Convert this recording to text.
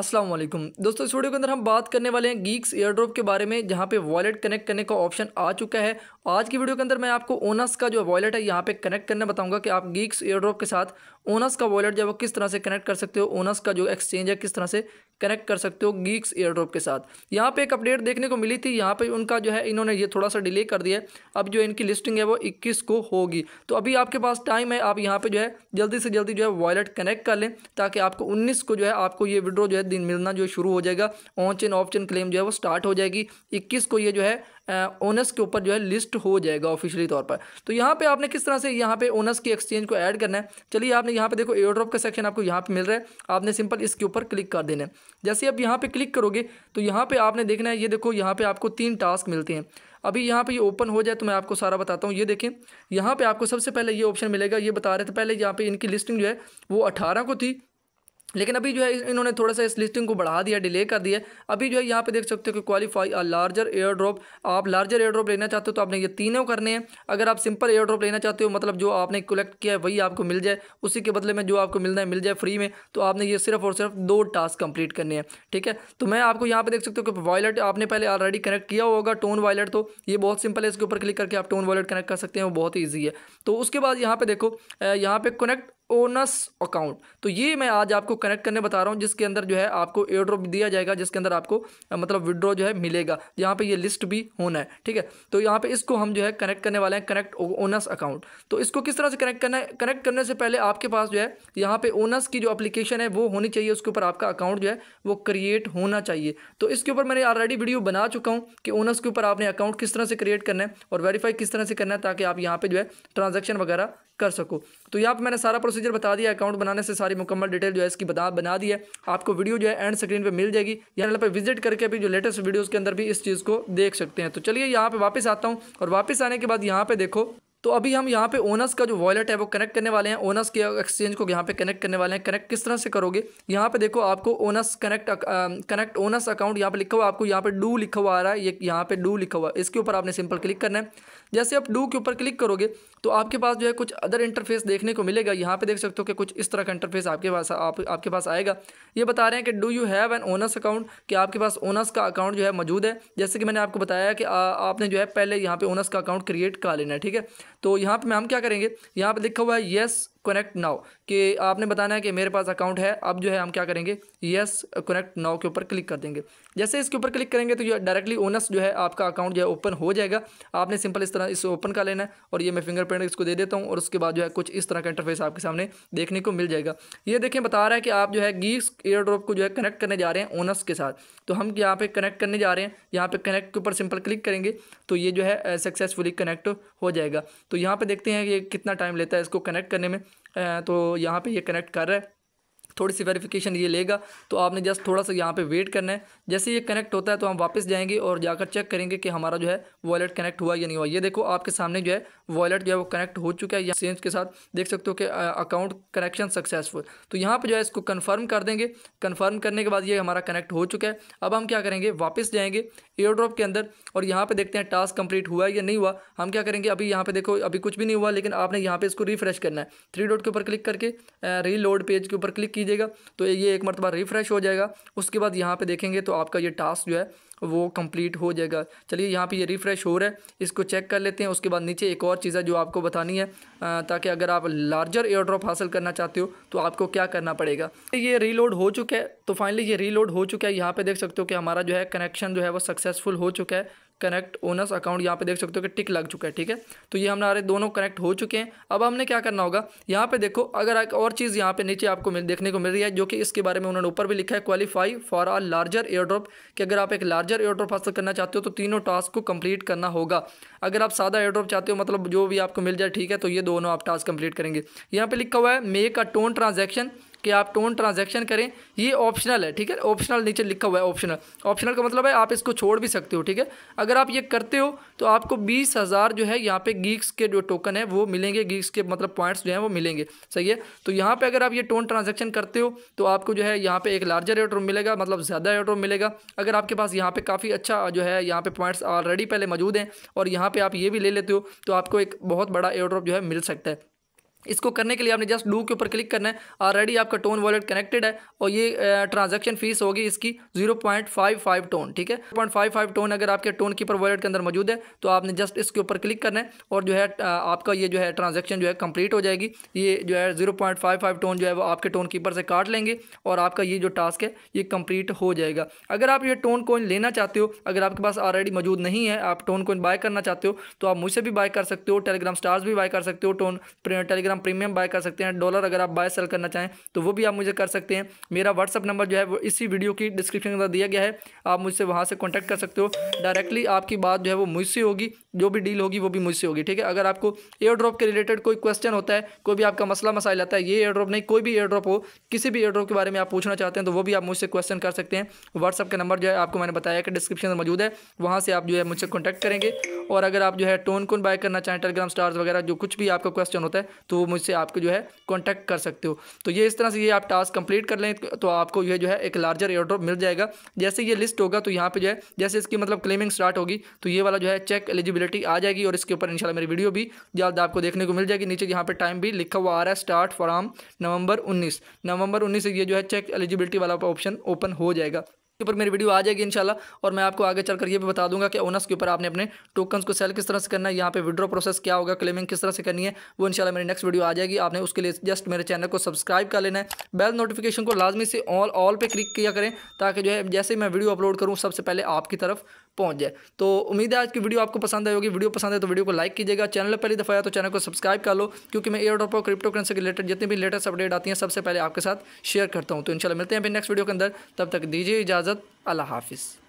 अस्सलाम वालेकुम दोस्तों इस वीडियो के अंदर हम बात करने वाले हैं गीक्स एयरड्रॉप के बारे में जहाँ पे वॉलेट कनेक्ट करने का ऑप्शन आ चुका है आज की वीडियो के अंदर मैं आपको ओनस का जो वॉलेट है यहाँ पे कनेक्ट करना बताऊंगा कि आप गीक्स एयरड्रॉप के साथ ओनस का वॉलेट जब किस तरह से कनेक्ट कर सकते हो ओनस का जो एक्सचेंज है किस तरह से कनेक्ट कर सकते हो गीक्स ड्रॉप के साथ यहाँ पे एक अपडेट देखने को मिली थी यहाँ पे उनका जो है इन्होंने ये थोड़ा सा डिले कर दिया है अब जो इनकी लिस्टिंग है वो इक्कीस को होगी तो अभी आपके पास टाइम है आप यहाँ पर जो है जल्दी से जल्दी जो है वॉलेट कनेक्ट कर लें ताकि आपको उन्नीस को जो है आपको ये विड्रॉ जो है दिन मिलना जो शुरू हो जाएगा on chain off chain claim जो है वो स्टार्ट हो जाएगी इक्कीस को ये जो है ओनर्स के ऊपर जो है लिस्ट हो जाएगा ऑफिशियली तौर पर तो यहाँ पे आपने किस तरह से यहाँ पे ओनर्स की एक्सचेंज को ऐड करना है चलिए आपने यहाँ पे देखो एयर ड्रॉप का सेक्शन आपको यहाँ पे मिल रहा है आपने सिंपल इसके ऊपर क्लिक कर देना है जैसे आप यहाँ पे क्लिक करोगे तो यहाँ पे आपने देखना है ये देखो यहाँ पे आपको तीन टास्क मिलते हैं अभी यहाँ पे ये ओपन हो जाए तो मैं आपको सारा बताता हूँ ये देखें यहाँ पे आपको सबसे पहले ये ऑप्शन मिलेगा ये बता रहे थे पहले यहाँ पे इनकी लिस्टिंग जो है वो अठारह को थी लेकिन अभी जो है इन्होंने थोड़ा सा इस लिस्टिंग को बढ़ा दिया डिले कर दिया अभी जो है यहाँ पे देख सकते हो कि qualify a larger air drop आप लार्जर एयर ड्रॉप लेना चाहते हो तो आपने ये तीनों करने हैं अगर आप सिंपल एयर ड्रॉप लेना चाहते हो मतलब जो आपने कलेक्ट किया है वही आपको मिल जाए उसी के बदले में जो आपको मिलना है मिल जाए फ्री में तो आपने ये सिर्फ और सिर्फ दो टास्क कंप्लीट करने हैं ठीक है तो मैं आपको यहाँ पर देख सकते हो कि वॉलेट आपने पहले ऑलरेडी कनेक्ट किया होगा टोन वॉलेट तो ये बहुत सिंपल है इसके ऊपर क्लिक करके आप टोन वॉलेट कनेक्ट कर सकते हैं वो बहुत ईजी है तो उसके बाद यहाँ पर देखो यहाँ पर कनेक्ट ओनस अकाउंट तो ये मैं आज आपको कनेक्ट करने बता रहा हूँ जिसके अंदर जो है आपको एयर दिया जाएगा जिसके अंदर आपको मतलब विड्रॉ जो है मिलेगा यहाँ पे ये लिस्ट भी होना है ठीक है तो यहाँ पे इसको हम जो है कनेक्ट करने वाले हैं कनेक्ट ओनस अकाउंट तो इसको किस तरह से कनेक्ट करना है कनेक्ट करने से पहले आपके पास जो है यहाँ पे ओनस की जो अप्लीकेशन है वो होनी चाहिए उसके ऊपर आपका अकाउंट जो है वो क्रिएट होना चाहिए तो इसके ऊपर मैंने ऑलरेडी वीडियो बना चुका हूँ कि ओनस के ऊपर आपने अकाउंट किस तरह से क्रिएट करना है और वेरीफाई किस तरह से करना है ताकि आप यहाँ पर जो है ट्रांजेक्शन वगैरह कर सको तो यहाँ पर मैंने सारा प्रोसीजर बता दिया अकाउंट बनाने से सारी मुकम्मल डिटेल जो है इसकी बता बना दी है आपको वीडियो जो है एंड स्क्रीन पर मिल जाएगी चैनल पर विजिट करके अभी जो लेटेस्ट वीडियोज़ के अंदर भी इस चीज़ को देख सकते हैं तो चलिए यहाँ पर वापस आता हूँ और वापस आने के बाद यहाँ पर देखो तो अभी हम यहाँ पे ओनस का जो वॉलेट है वो कनेक्ट करने वाले हैं ओनस के एक्सचेंज को यहाँ पे कनेक्ट करने वाले हैं कनेक्ट किस तरह से करोगे यहाँ पे देखो आपको Onus connect connect Onus account यहाँ पे लिखा हुआ आपको यहाँ पे डू लिखा हुआ आ रहा है ये यहाँ पे डू लिखा हुआ इसके ऊपर आपने सिंपल क्लिक करना है जैसे आप डू के ऊपर क्लिक करोगे तो आपके पास जो है कुछ अदर इंटरफेस देखने को मिलेगा यहाँ पे देख सकते हो कि कुछ इस तरह का इंटरफेस आपके पास आपके पास आएगा ये बता रहे हैं कि do you have an Onus account कि आपके पास ओनस का अकाउंट जो है मौजूद है जैसे कि मैंने आपको बताया कि आपने जो है पहले यहाँ पे ओनस का अकाउंट क्रिएट कर लेना है ठीक है तो यहाँ पर हम क्या करेंगे यहाँ पर लिखा हुआ है येस कनेक्ट नाउ कि आपने बताना है कि मेरे पास अकाउंट है अब जो है हम क्या करेंगे यस कनेक्ट नाउ के ऊपर क्लिक कर देंगे जैसे इसके ऊपर क्लिक करेंगे तो ये डायरेक्टली ओनस जो है आपका अकाउंट जो है ओपन हो जाएगा आपने सिंपल इस तरह इसे ओपन कर लेना है और ये मैं फिंगरप्रिंट इसको दे देता हूँ और उसके बाद जो है कुछ इस तरह का इंटरफेस आपके सामने देखने को मिल जाएगा ये देखें बता रहा है कि आप जो है गीस एयर ड्रॉप को जो है कनेक्ट करने जा रहे हैं ओनस के साथ तो हम यहाँ पर कनेक्ट करने जा रहे हैं यहाँ पर कनेक्ट के ऊपर सिंपल क्लिक करेंगे तो ये जो है सक्सेसफुली कनेक्ट हो जाएगा तो यहाँ पर देखते हैं ये कितना टाइम लेता है इसको कनेक्ट करने में तो यहाँ पे ये कनेक्ट कर रहा है थोड़ी सी वेरिफिकेशन ये लेगा तो आपने जस्ट थोड़ा सा यहाँ पे वेट करना है जैसे ये कनेक्ट होता है तो हम वापस जाएंगे और जाकर चेक करेंगे कि हमारा जो है वॉलेट कनेक्ट हुआ या नहीं हुआ ये देखो आपके सामने जो है वॉलेट जो है वो कनेक्ट हो चुका है चेंज के साथ देख सकते हो कि अकाउंट कनेक्शन सक्सेसफुल तो यहाँ पर जो है इसको कन्फर्म कर देंगे कन्फर्म करने के बाद ये हमारा कनेक्ट हो चुका है अब हम क्या करेंगे वापस जाएंगे एयर ड्रॉप के अंदर और यहाँ पर देखते हैं टास्क कंप्लीट हुआ या नहीं हुआ हम क्या करेंगे अभी यहाँ पर देखो अभी कुछ भी नहीं हुआ लेकिन आपने यहाँ पर इसको रिफ्रेश करना है थ्री डॉट के ऊपर क्लिक करके रीलोड पेज के ऊपर क्लिक किया कीजिएगा तो ये एक मरतबा रिफ़्रेश हो जाएगा उसके बाद यहाँ पर देखेंगे तो आपका ये टास्क जो है वो कंप्लीट हो जाएगा चलिए यहाँ पे ये रिफ़्रेश हो रहा है इसको चेक कर लेते हैं उसके बाद नीचे एक और चीज़ है जो आपको बतानी है ताकि अगर आप लार्जर एयर ड्रॉप हासिल करना चाहते हो तो आपको क्या करना पड़ेगा ये रीलोड हो चुका है तो फाइनली ये रीलोड हो चुका है यहाँ पे देख सकते हो कि हमारा जो है कनेक्शन जो है वो सक्सेसफुल हो चुका है कनेक्ट ओनर्स अकाउंट यहाँ पे देख सकते हो कि टिक लग चुका है ठीक है तो ये हमारे दोनों कनेक्ट हो चुके हैं अब हमने क्या करना होगा यहाँ पे देखो अगर एक और चीज़ यहाँ पे नीचे आपको मिल, देखने को मिल रही है जो कि इसके बारे में उन्होंने ऊपर भी लिखा है qualify for a larger air drop कि अगर आप एक लार्जर एयर ड्रॉप हासिल करना चाहते हो तो तीनों टास्क को कंप्लीट करना होगा अगर आप सादा एयर ड्रॉप चाहते हो मतलब जो भी आपको मिल जाए ठीक है तो ये दोनों आप टास्क कंप्लीट करेंगे यहाँ पर लिखा हुआ है मेक अ टोन ट्रांजेक्शन कि आप टोन ट्रांजेक्शन करें ये ऑप्शनल है ठीक है ऑप्शनल नीचे लिखा हुआ है ऑप्शनल ऑप्शनल का मतलब है आप इसको छोड़ भी सकते हो ठीक है अगर आप ये करते हो तो आपको बीस हज़ार जो है यहाँ पे गीक्स के जो टोकन है वो मिलेंगे गीक्स के मतलब पॉइंट्स जो हैं वो मिलेंगे सही है तो यहाँ पे अगर आप ये टोन ट्रांजेक्शन करते हो तो आपको जो है यहाँ पे एक लार्जर एयरड्रॉप मिलेगा मतलब ज़्यादा एयरड्रॉप मिलेगा अगर आपके पास यहाँ पे काफ़ी अच्छा जो है यहाँ पे पॉइंट्स ऑलरेडी पहले मौजूद हैं और यहाँ पर आप ये भी ले लेते हो तो आपको एक बहुत बड़ा एयरड्रॉप जो है मिल सकता है इसको करने के लिए आपने जस्ट डू के ऊपर क्लिक करना है ऑलरेडी आपका टोन वॉलेट कनेक्टेड है और ये ट्रांजैक्शन फीस होगी इसकी 0.55 टोन ठीक है 0.55 टोन अगर आपके टोन कीपर वॉलेट के अंदर मौजूद है तो आपने जस्ट इसके ऊपर क्लिक करना है और जो है आपका ये जो है ट्रांजेक्शन जो है कम्प्लीट हो जाएगी ये जो है ज़ीरो टोन जो है वो आपके टोन कीपर से काट लेंगे और आपका ये जो टास्क है ये कम्प्लीट हो जाएगा अगर आप ये टोन कोइन लेना चाहते हो अगर आपके पास ऑलरेडी मौजूद नहीं है आप टोन कोइन बाय करना चाहते हो तो आप मुझसे भी बाय कर सकते हो टेलीग्राम स्टार्स भी बाय कर सकते हो TON Telegram Telegram premium buy कर सकते हैं डॉलर अगर आप बाय सेल करना चाहें तो वो भी आप मुझे कर सकते हैं मेरा व्हाट्सअप नंबर जो है वो इसी वीडियो की डिस्क्रिप्शन के अंदर दिया गया है आप मुझसे वहाँ से कॉन्टैक्ट कर सकते हो डायरेक्टली आपकी बात जो है वो मुझसे होगी जो भी डील होगी वो भी मुझसे होगी ठीक है अगर आपको एयर ड्रॉप के रिलेटेड कोई क्वेश्चन होता है कोई भी आपका मसला मसाइल आता है ये एयर ड्रॉप नहीं कोई भी एयर ड्रॉप हो किसी भी एयर ड्रॉप के बारे में आप पूछना चाहते हैं तो वो भी आप मुझसे क्वेश्चन कर सकते हैं व्हाट्सअप का नंबर जो है आपको मैंने बताया कि डिस्क्रिप्शन में मौजूद है वहाँ से आप जो है मुझसे कॉन्टैक्ट करेंगे और अगर आप जो है टोन कौन बाय करना चाहें टेलीग्राम स्टार्स वगैरह जो कुछ भी आपका क्वेश्चन होता है तो मुझसे आपके जो है कॉन्टैक्ट कर सकते हो तो ये इस तरह से ये आप टास्क कंप्लीट कर लें तो आपको यह जो है एक लार्जर एयरड्रॉप मिल जाएगा जैसे ये लिस्ट होगा तो यहाँ पे जो है जैसे इसकी मतलब क्लेमिंग स्टार्ट होगी तो ये वाला जो है चेक एलिजिबिलिटी आ जाएगी और इसके ऊपर इंशाल्लाह मेरी वीडियो भी जल्द आपको देखने को मिल जाएगी नीचे यहाँ पर टाइम भी लिखा हुआ आ रहा है स्टार्ट फ्राम नवंबर उन्नीस नवंबर उन्नीस से ये जो है चेक एलिजिबिलिटी वाला ऑप्शन ओपन हो जाएगा के ऊपर मेरी वीडियो आ जाएगी इंशाल्लाह और मैं आपको आगे चलकर ये भी बता दूंगा कि ओनस के ऊपर आपने अपने टोकन्स को सेल किस तरह से करना है यहाँ पे विड्रॉ प्रोसेस क्या होगा क्लेमिंग किस तरह से करनी है वो इंशाल्लाह मेरी नेक्स्ट वीडियो आ जाएगी आपने उसके लिए जस्ट मेरे चैनल को सब्सक्राइब कर लेना है बेल नोटिफिकेशन को लाजमी से ऑल ऑल पर क्लिक किया करें ताकि जो है जैसे मैं वीडियो अपलोड करूँ सबसे पहले आपकी तरफ पहुँच जाए तो उम्मीद है आज की वीडियो आपको पसंद आई होगी वीडियो पसंद है तो वीडियो को लाइक कीजिएगा चैनल पहली दफ़ा आया तो चैनल को सब्सक्राइब कर लो क्योंकि मैं एयर ड्रॉप और क्रिप्टो करेंसी के रिलेटेड जितनी भी लेटेस्ट अपडेट आती हैं सबसे पहले आपके साथ शेयर करता हूँ तो इनशाला मिलते हैं अभी नेक्स्ट वीडियो के अंदर तब तक दीजिए इजाज़त अल्लाह हाफिज़